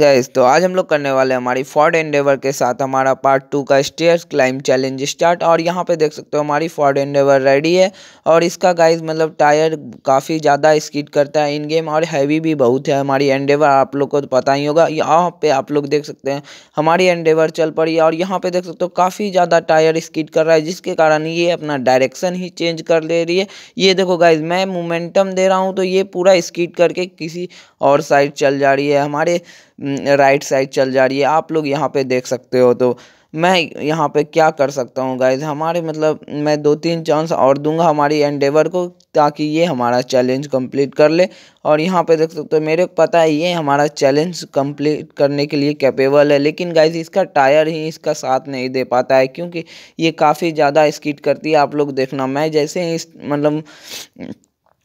gas तो आज हम लोग करने वाले हैं हमारी फॉर्ड एंडेवर के साथ हमारा पार्ट टू का स्टेयर क्लाइम चैलेंज स्टार्ट और यहाँ पे देख सकते हो हमारी फॉर्ड एंडेवर रेडी है और इसका गाइस मतलब टायर काफ़ी ज़्यादा स्कीड करता है इन गेम और हैवी भी बहुत है हमारी एंडेवर आप लोग को तो पता ही होगा यहाँ पे आप लोग देख सकते हैं हमारी एंडेवर चल पड़ी और यहाँ पर देख सकते हो काफ़ी ज़्यादा टायर स्कीड कर रहा है जिसके कारण ये अपना डायरेक्शन ही चेंज कर ले रही है ये देखो गाइज मैं मोमेंटम दे रहा हूँ तो ये पूरा स्कीड करके किसी और साइड चल जा रही है हमारे राइट हम्म, साइड चल जा रही है आप लोग यहाँ पे देख सकते हो तो मैं यहाँ पे क्या कर सकता हूँ गाइज हमारे मतलब मैं दो तीन चांस और दूंगा हमारी एंडेवर को ताकि ये हमारा चैलेंज कंप्लीट कर ले और यहाँ पे देख सकते हो मेरे को पता है ये हमारा चैलेंज कंप्लीट करने के लिए कैपेबल है लेकिन गाइज इसका टायर ही इसका साथ नहीं दे पाता है क्योंकि ये काफ़ी ज़्यादा स्कीट करती है आप लोग देखना मैं जैसे ही इस मतलब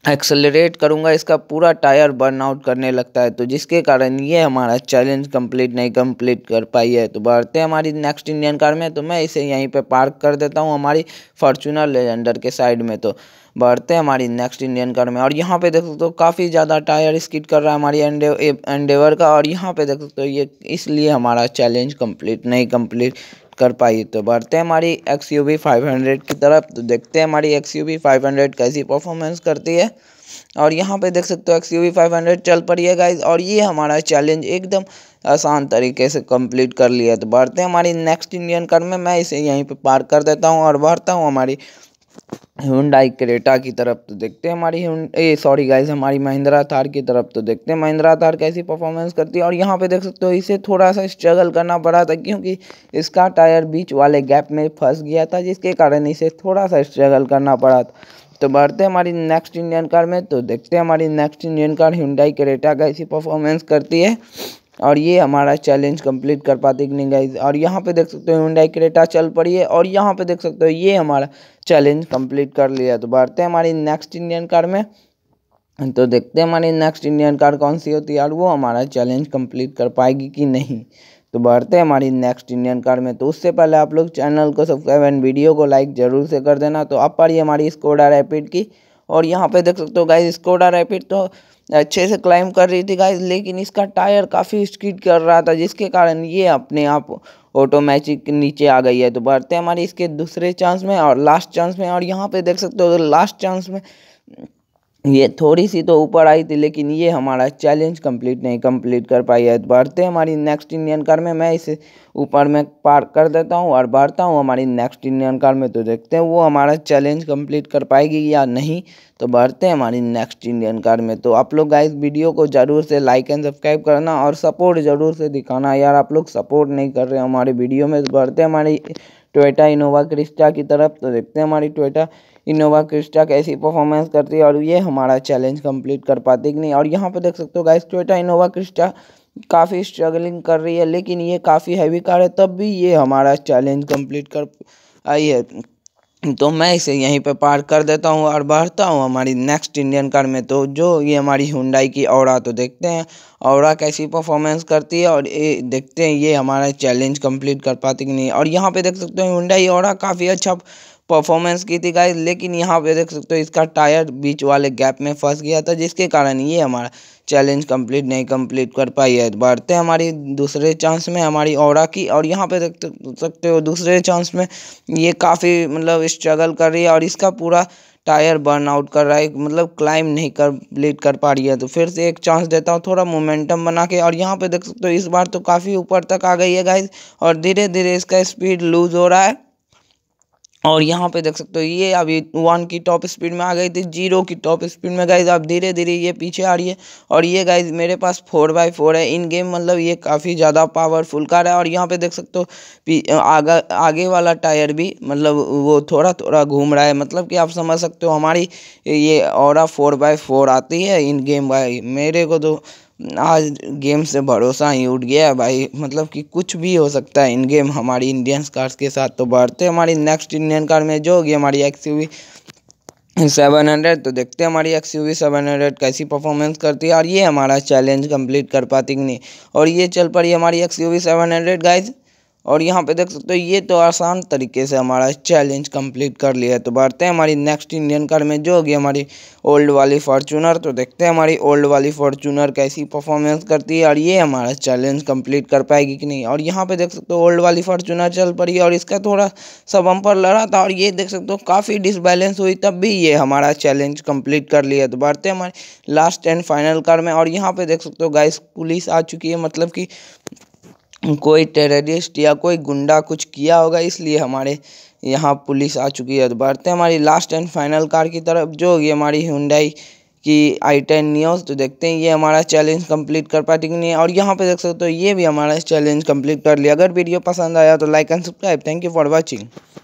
एक्सेलरेट करूँगा इसका पूरा टायर बर्न आउट करने लगता है तो जिसके कारण ये हमारा चैलेंज कंप्लीट नहीं कंप्लीट कर पाई है तो बढ़ते हैं हमारी नेक्स्ट इंडियन कार में तो मैं इसे यहीं पे पार्क कर देता हूँ हमारी फॉर्चूनर लेजेंडर के साइड में तो बढ़ते हैं हमारी नेक्स्ट इंडियन कार में और यहाँ पे देख सकते हो काफ़ी ज़्यादा टायर स्किट कर रहा है हमारी एंडेवर का और यहाँ पे देख सकते हो ये इसलिए हमारा चैलेंज कंप्लीट नहीं कंप्लीट कर पाई तो बढ़ते हैं हमारी X U V five hundred की तरफ तो देखते हैं हमारी X U V five hundred कैसी परफॉर्मेंस करती है और यहाँ पे देख सकते हो X U V five hundred चल पड़ी है गाइज और ये हमारा चैलेंज एकदम आसान तरीके से कंप्लीट कर लिया तो बढ़ते हैं हमारी नेक्स्ट इंडियन कर में मैं इसे यहीं पे पार कर देता हूँ और बढ़ता हूँ हमारी हुंडई क्रेटा की तरफ तो देखते हैं हमारी ए सॉरी गाइज हमारी महिंद्रा थार की तरफ तो देखते हैं महिंद्रा थार कैसी परफॉर्मेंस करती है और यहाँ पे देख सकते हो इसे थोड़ा सा स्ट्रगल करना पड़ा था क्योंकि इसका टायर बीच वाले गैप में फंस गया था जिसके कारण इसे थोड़ा सा स्ट्रगल करना पड़ा था तो बढ़ते हमारी नेक्स्ट इंडियन कार में तो देखते हैं हमारी next Indian car Hyundai Creta कैसी परफॉर्मेंस करती है और ये हमारा चैलेंज कंप्लीट कर पाते कि नहीं गाइज और यहाँ पे देख सकते हो हुंडई क्रेटा चल पड़ी है और यहाँ पे देख सकते हो ये हमारा चैलेंज कंप्लीट कर लिया तो बढ़ते हैं हमारी नेक्स्ट इंडियन कार में तो देखते हैं हमारी नेक्स्ट इंडियन कार कौन सी होती है यार वो हमारा चैलेंज कम्प्लीट कर पाएगी कि नहीं तो बढ़ते हैं हमारी नेक्स्ट इंडियन कार में तो उससे पहले आप लोग चैनल को सब्सक्राइब एंड वीडियो को लाइक ज़रूर से कर देना तो आप पढ़िए हमारी स्कोडा रैपिड की और यहाँ पे देख सकते हो गाइज स्कोडा रैपिड तो अच्छे से क्लाइम कर रही थी गाइज लेकिन इसका टायर काफ़ी स्कीड कर रहा था जिसके कारण ये अपने आप ऑटोमेटिक नीचे आ गई है तो बढ़ते हमारी इसके दूसरे चांस में और लास्ट चांस में और यहाँ पे देख सकते हो लास्ट चांस में ये थोड़ी सी तो ऊपर आई थी लेकिन ये हमारा चैलेंज कंप्लीट नहीं कंप्लीट कर पाई है बढ़ते हमारी नेक्स्ट इंडियन कार में मैं इसे ऊपर में पार कर देता हूँ और बढ़ता हूँ हमारी नेक्स्ट इंडियन कार में तो देखते हैं वो हमारा चैलेंज कंप्लीट कर पाएगी या नहीं तो बढ़ते हैं हमारी नेक्स्ट इंडियन कार में तो आप लोग इस वीडियो को ज़रूर से लाइक एंड सब्सक्राइब करना और सपोर्ट ज़रूर से दिखाना यार आप लोग सपोर्ट नहीं कर रहे हमारे वीडियो में तो बढ़ते हमारी टोयटा इनोवा क्रिस्टा की तरफ तो देखते हैं हमारी टोयटा इनोवा क्रिस्टा कैसी परफॉर्मेंस करती है और ये हमारा चैलेंज कंप्लीट कर पाती कि नहीं और यहाँ पे देख सकते हो गाइस टोयोटा इनोवा क्रिस्टा काफ़ी स्ट्रगलिंग कर रही है लेकिन ये काफ़ी हैवी कार है तब भी ये हमारा चैलेंज कंप्लीट कर आई है तो मैं इसे यहीं पे पार कर देता हूँ और बढ़ता हूँ हमारी नेक्स्ट इंडियन कार में तो जो ये हमारी हुंडाई की और तो देखते हैं और कैसी परफॉर्मेंस करती है और ये देखते हैं ये हमारा चैलेंज कंप्लीट कर पाती कि नहीं और यहाँ पे देख सकते हो हुंडाई और काफ़ी अच्छा परफॉर्मेंस की थी गाइस लेकिन यहाँ पे देख सकते हो इसका टायर बीच वाले गैप में फंस गया था जिसके कारण ये हमारा चैलेंज कंप्लीट नहीं कंप्लीट कर पाई है बढ़ते हमारी दूसरे चांस में हमारी और की और यहाँ पे देख सकते हो दूसरे चांस में ये काफ़ी मतलब स्ट्रगल कर रही है और इसका पूरा टायर बर्न आउट कर रहा है मतलब क्लाइम नहीं कम्प्लीट कर पा रही है तो फिर से एक चांस देता हूँ थोड़ा मोमेंटम बना के और यहाँ पे देख सकते हो इस बार तो काफ़ी ऊपर तक आ गई है गाइज और धीरे धीरे इसका स्पीड लूज़ हो रहा है और यहाँ पे देख सकते हो ये अभी वन की टॉप स्पीड में आ गई थी जीरो की टॉप स्पीड में गाइज आप धीरे धीरे ये पीछे आ रही है और ये गाइज मेरे पास फोर बाई फोर है इन गेम मतलब ये काफ़ी ज़्यादा पावरफुल कार है और यहाँ पे देख सकते हो आगे आगे वाला टायर भी मतलब वो थोड़ा थोड़ा घूम रहा है मतलब कि आप समझ सकते हो हमारी ये और फोर बाई फोर आती है इन गेम बाई मेरे को तो आज गेम से भरोसा ही उठ गया है भाई मतलब कि कुछ भी हो सकता है इन गेम हमारी इंडियन कार्स के साथ तो बढ़ते हमारी नेक्स्ट इंडियन कार में जो होगी हमारी एक्स यू सेवन हंड्रेड तो देखते हैं हमारी X U V seven hundred कैसी परफॉर्मेंस करती है और ये हमारा चैलेंज कंप्लीट कर पाती कि नहीं और ये चल पड़ी हमारी X U V seven hundred guys और यहाँ पे देख सकते हो ये तो आसान तरीके से हमारा चैलेंज कंप्लीट कर लिया है तो बढ़ते हैं हमारी नेक्स्ट इंडियन कार में जो होगी हमारी ओल्ड वाली फॉर्चूनर तो देखते हैं हमारी ओल्ड वाली फॉर्चूनर कैसी परफॉर्मेंस करती है और ये हमारा चैलेंज कंप्लीट कर पाएगी कि नहीं और यहाँ पे देख सकते हो ओल्ड वाली फॉर्चूनर चल पड़ी और इसका थोड़ा हम पर लड़ा था और ये देख सकते हो काफ़ी डिसबैलेंस हुई तब भी ये हमारा चैलेंज कंप्लीट कर लिया तो बढ़ते हैं हमारी लास्ट एंड फाइनल कार में और यहाँ पर देख सकते हो गाइस पुलिस आ चुकी है मतलब कि कोई टेररिस्ट या कोई गुंडा कुछ किया होगा इसलिए हमारे यहाँ पुलिस आ चुकी है तो बढ़ते हमारी लास्ट एंड फाइनल कार की तरफ जो होगी हमारी हुंडई कि आई टेन न्यूज़ तो देखते हैं ये हमारा चैलेंज कंप्लीट कर पाती कि नहीं और यहाँ पे देख सकते हो ये भी हमारा चैलेंज कंप्लीट कर लिया अगर वीडियो पसंद आया तो like and subscribe thank you for watching